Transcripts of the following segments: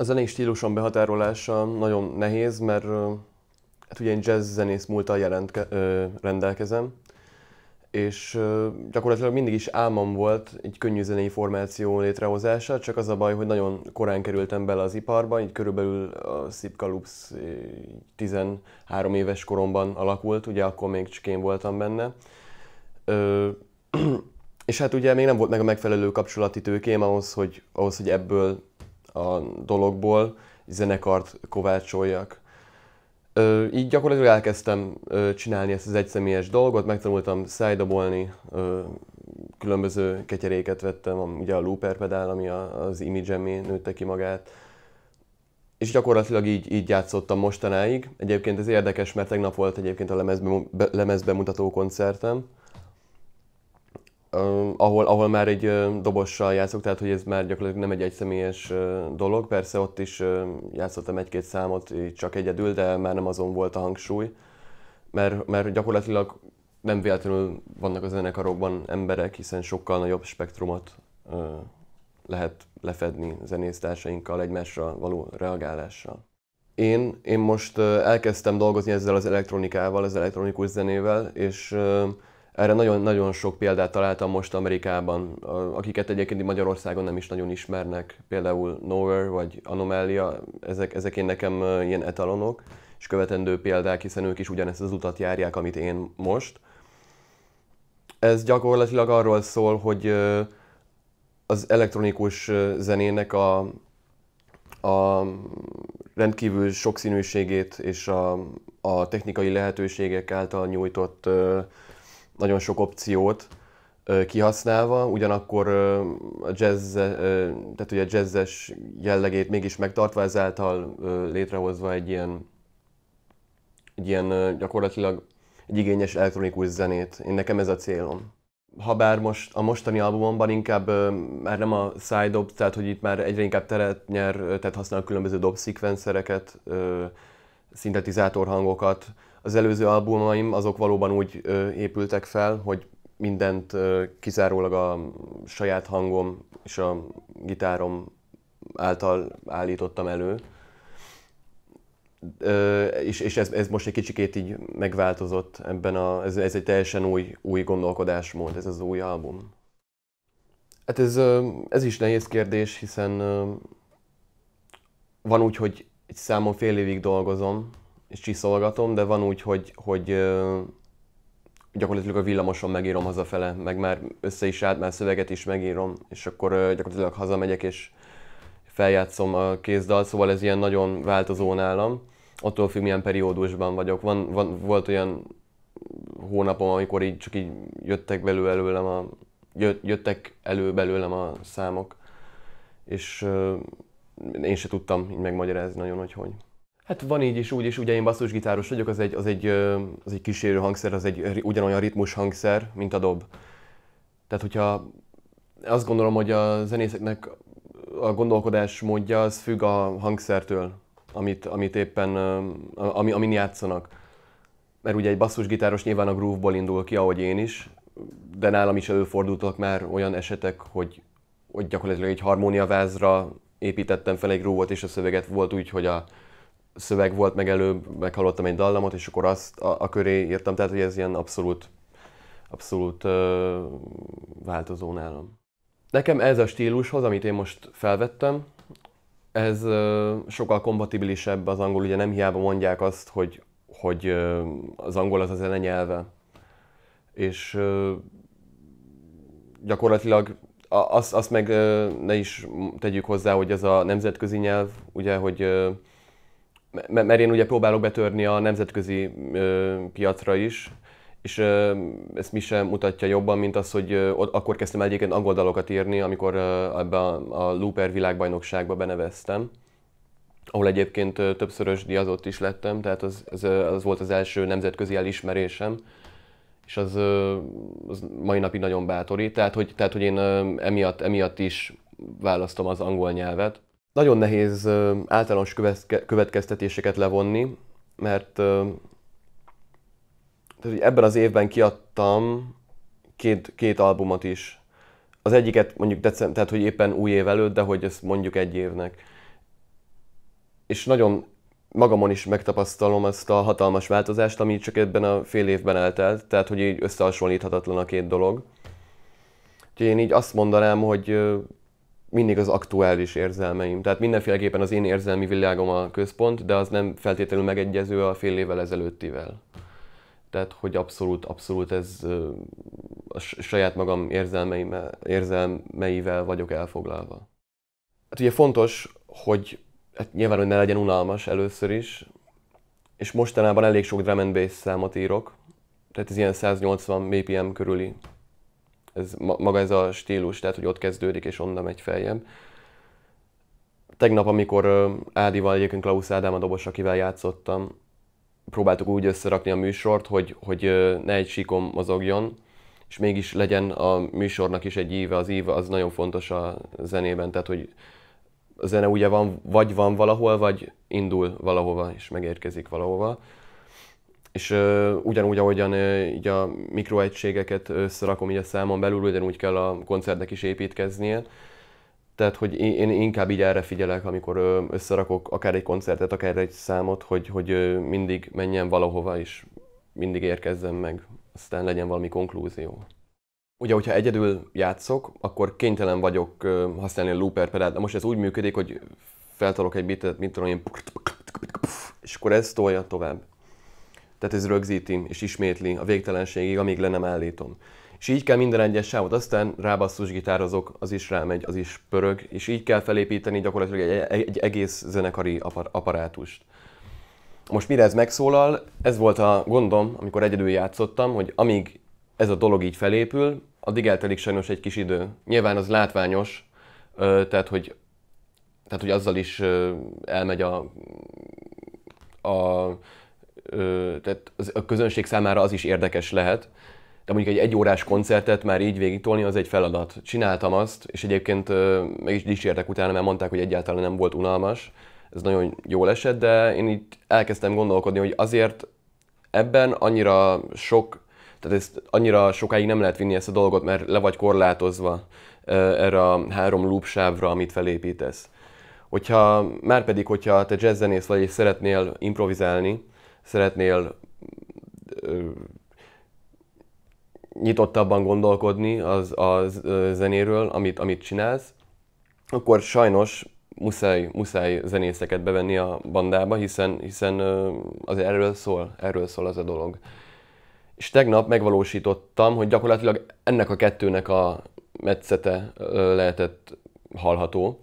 A zenei stíluson behatárolása nagyon nehéz, mert hát ugye én jazz zenész múltal jelentke, ö, rendelkezem, és ö, gyakorlatilag mindig is álmom volt egy könnyű zenei formáció létrehozása, csak az a baj, hogy nagyon korán kerültem bele az iparba, így körülbelül a Szipka Loops 13 éves koromban alakult, ugye akkor még csak én voltam benne. Ö, és hát ugye még nem volt meg a megfelelő kapcsolati tőkém ahhoz, hogy, ahhoz, hogy ebből a dologból, zenekart kovácsoljak. Ö, így gyakorlatilag elkezdtem ö, csinálni ezt az egyszemélyes dolgot, megtanultam szájdobolni, ö, különböző ketyeréket vettem, ugye a looper pedál, ami a, az mi nőtte ki magát, és gyakorlatilag így, így játszottam mostanáig. Egyébként ez érdekes, mert tegnap volt egyébként a lemezbe, be, lemezbemutató koncertem, ahol, ahol már egy uh, dobossal játszok, tehát hogy ez már gyakorlatilag nem egy egyszemélyes uh, dolog. Persze ott is uh, játszottam egy-két számot csak egyedül, de már nem azon volt a hangsúly, mert, mert gyakorlatilag nem véletlenül vannak a zenekarokban emberek, hiszen sokkal nagyobb spektrumot uh, lehet lefedni zenésztársainkkal egymásra való reagálással. Én, én most uh, elkezdtem dolgozni ezzel az elektronikával, az elektronikus zenével, és uh, erre nagyon-nagyon sok példát találtam most Amerikában, akiket egyébként Magyarországon nem is nagyon ismernek, például Nowhere vagy Anomália, ezek, ezek én nekem ilyen etalonok és követendő példák, hiszen ők is ugyanezt az utat járják, amit én most. Ez gyakorlatilag arról szól, hogy az elektronikus zenének a, a rendkívül sokszínűségét és a, a technikai lehetőségek által nyújtott uh, nagyon sok opciót kihasználva, ugyanakkor a jazz, tehát ugye a jazzes jellegét mégis megtartva, ezáltal létrehozva egy ilyen, egy ilyen gyakorlatilag egy igényes elektronikus zenét. Én nekem ez a célom. Habár most a mostani albumomban inkább már nem a szájdob, tehát hogy itt már egyre inkább teret nyer, tehát használ különböző dobszikvenszereket, szintetizátor hangokat, az előző albumaim azok valóban úgy épültek fel, hogy mindent kizárólag a saját hangom és a gitárom által állítottam elő. Ö, és és ez, ez most egy kicsikét így megváltozott ebben a, ez, ez egy teljesen új, új gondolkodásmód, ez az új album. Hát ez, ez is nehéz kérdés, hiszen van úgy, hogy egy számon fél évig dolgozom, és csiszolgatom, de van úgy, hogy, hogy gyakorlatilag a villamoson megírom hazafele, meg már össze is állt, már szöveget is megírom, és akkor gyakorlatilag hazamegyek, és feljátszom a kézdal, szóval ez ilyen nagyon változó nálam. Attól függ, milyen periódusban vagyok. Van, van, volt olyan hónapom, amikor így csak így jöttek belő előlem a, jöttek elő belőlem a számok, és én se tudtam így megmagyarázni nagyon, hogy hogy. Hát van így is, úgy is, ugye én basszusgitáros vagyok, az egy, az egy, az egy kísérő hangszer, az egy ugyanolyan ritmus hangszer, mint a dob. Tehát, hogyha azt gondolom, hogy a zenészeknek a gondolkodás módja az függ a hangszertől, amit, amit éppen, ami, amin játszanak. Mert ugye egy basszusgitáros nyilván a groove-ból indul ki, ahogy én is, de nálam is előfordultak már olyan esetek, hogy, hogy gyakorlatilag egy harmóniavázra építettem fel egy groove-ot, és a szöveget volt úgy, hogy a, szöveg volt meg előbb, meghallottam egy dallamot, és akkor azt a, a köré írtam, tehát hogy ez ilyen abszolút, abszolút ö, változó nálam. Nekem ez a stílushoz, amit én most felvettem, ez ö, sokkal kompatibilisebb az angol, ugye nem hiába mondják azt, hogy, hogy ö, az angol az a zene nyelve. És ö, gyakorlatilag azt, azt meg ne is tegyük hozzá, hogy ez a nemzetközi nyelv, ugye, hogy mert én ugye próbálok betörni a nemzetközi piacra is, és ezt mi sem mutatja jobban, mint az, hogy akkor kezdtem el egyébként angol dalokat írni, amikor ebbe a, a Looper világbajnokságba beneveztem, ahol egyébként többszörös diazott is lettem, tehát az, az, az volt az első nemzetközi elismerésem, és az, az mai napig nagyon bátorít, tehát hogy, tehát, hogy én emiatt, emiatt is választom az angol nyelvet. Nagyon nehéz általános következtetéseket levonni, mert ebben az évben kiadtam két, két albumot is. Az egyiket mondjuk december, tehát hogy éppen új év előtt, de hogy ezt mondjuk egy évnek. És nagyon magamon is megtapasztalom ezt a hatalmas változást, ami csak ebben a fél évben eltelt, tehát hogy így összehasonlíthatatlan a két dolog. Úgyhogy én így azt mondanám, hogy mindig az aktuális érzelmeim. Tehát mindenféleképpen az én érzelmi világom a központ, de az nem feltétlenül megegyező a fél évvel ezelőttivel. Tehát, hogy abszolút, abszolút ez a saját magam érzelmeivel vagyok elfoglalva. Hát ugye fontos, hogy hát nyilván, hogy ne legyen unalmas először is, és mostanában elég sok drum and bass számot írok, tehát ez ilyen 180 BPM körüli ez, maga ez a stílus, tehát hogy ott kezdődik és onnan megy feljebb. Tegnap, amikor Ádival, egyébként Klaus Ádám a dobos, akivel játszottam, próbáltuk úgy összerakni a műsort, hogy, hogy ne egy síkon mozogjon, és mégis legyen a műsornak is egy íve. Az íve az nagyon fontos a zenében, tehát hogy a zene ugye van, vagy van valahol, vagy indul valahova, és megérkezik valahova és ö, ugyanúgy, ahogyan ö, így a mikroegységeket összerakom így a számon belül, ugyanúgy kell a koncertnek is építkeznie. Tehát, hogy én inkább így erre figyelek, amikor összerakok akár egy koncertet, akár egy számot, hogy, hogy mindig menjen valahova, és mindig érkezzen meg, aztán legyen valami konklúzió. Ugye, hogyha egyedül játszok, akkor kénytelen vagyok használni a looper pedált. De most ez úgy működik, hogy feltalok egy bitet, mint tudom én, és akkor ez tolja tovább. Tehát ez rögzíti és ismétli a végtelenségig, amíg le nem állítom. És így kell minden egyes sávot, aztán rábasszus gitározok, az is rámegy, az is pörög, és így kell felépíteni gyakorlatilag egy, egy egész zenekari apar- apparátust. Most mire ez megszólal, ez volt a gondom, amikor egyedül játszottam, hogy amíg ez a dolog így felépül, addig eltelik sajnos egy kis idő. Nyilván az látványos, tehát hogy, tehát, hogy azzal is elmegy a, a tehát a közönség számára az is érdekes lehet, de mondjuk egy egyórás koncertet már így végigtolni, az egy feladat. Csináltam azt, és egyébként meg is dicsértek utána, mert mondták, hogy egyáltalán nem volt unalmas. Ez nagyon jól esett, de én itt elkezdtem gondolkodni, hogy azért ebben annyira sok, tehát ezt annyira sokáig nem lehet vinni ezt a dolgot, mert le vagy korlátozva erre a három loop sávra, amit felépítesz. Hogyha, már pedig, hogyha te jazzzenész vagy és szeretnél improvizálni, szeretnél nyitottabban gondolkodni az, a zenéről, amit, amit csinálsz, akkor sajnos muszáj, muszáj zenészeket bevenni a bandába, hiszen, hiszen az erről szól, erről szól az a dolog. És tegnap megvalósítottam, hogy gyakorlatilag ennek a kettőnek a metszete lehetett hallható.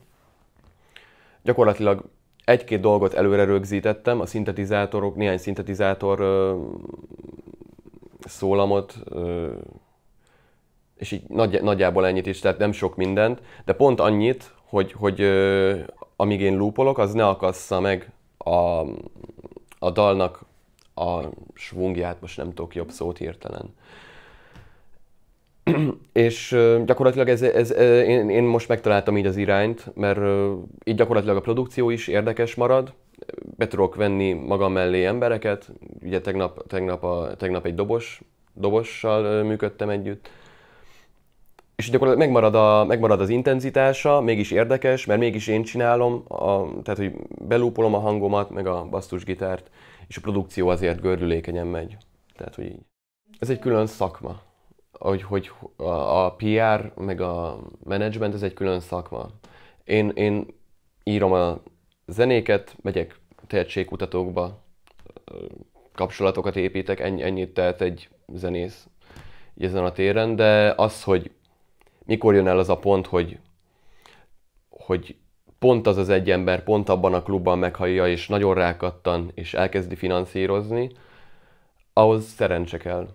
Gyakorlatilag egy-két dolgot előre rögzítettem, a szintetizátorok, néhány szintetizátor ö, szólamot, ö, és így nagy, nagyjából ennyit is, tehát nem sok mindent, de pont annyit, hogy, hogy ö, amíg én lúpolok, az ne akassza meg a, a dalnak a svungját, most nem tudok jobb szót hirtelen. és gyakorlatilag ez, ez, én, én most megtaláltam így az irányt, mert így gyakorlatilag a produkció is érdekes marad, be tudok venni magam mellé embereket, ugye tegnap, tegnap, a, tegnap egy dobos, dobossal működtem együtt, és gyakorlatilag megmarad, a, megmarad az intenzitása, mégis érdekes, mert mégis én csinálom, a, tehát hogy belúpolom a hangomat, meg a basszusgitárt, és a produkció azért gördülékenyen megy. Tehát, hogy így. Ez egy külön szakma hogy, hogy a PR meg a management ez egy külön szakma. Én, én írom a zenéket, megyek tehetségkutatókba, kapcsolatokat építek, ennyi, ennyit tehet egy zenész ezen a téren, de az, hogy mikor jön el az a pont, hogy, hogy pont az az egy ember pont abban a klubban meghallja, és nagyon rákattan, és elkezdi finanszírozni, ahhoz szerencse kell.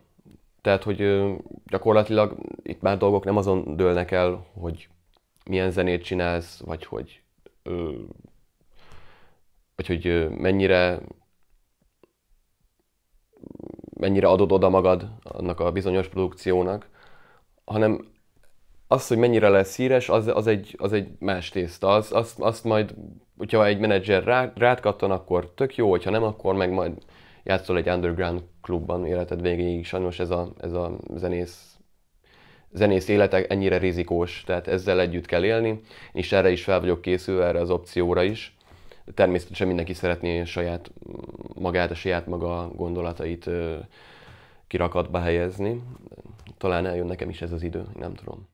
Tehát, hogy gyakorlatilag itt már dolgok nem azon dőlnek el, hogy milyen zenét csinálsz, vagy hogy, vagy hogy mennyire mennyire adod oda magad annak a bizonyos produkciónak, hanem az, hogy mennyire lesz híres, az, az, egy, az egy más tészta. Az, azt, azt majd, hogyha egy menedzser rád, rád kattan, akkor tök jó, hogyha nem, akkor meg majd játszol egy underground klubban életed végéig, sajnos ez a, ez a zenész zenész élete ennyire rizikós, tehát ezzel együtt kell élni, és erre is fel vagyok készülve, erre az opcióra is. Természetesen mindenki szeretné saját magát, a saját maga gondolatait kirakatba helyezni. Talán eljön nekem is ez az idő, nem tudom.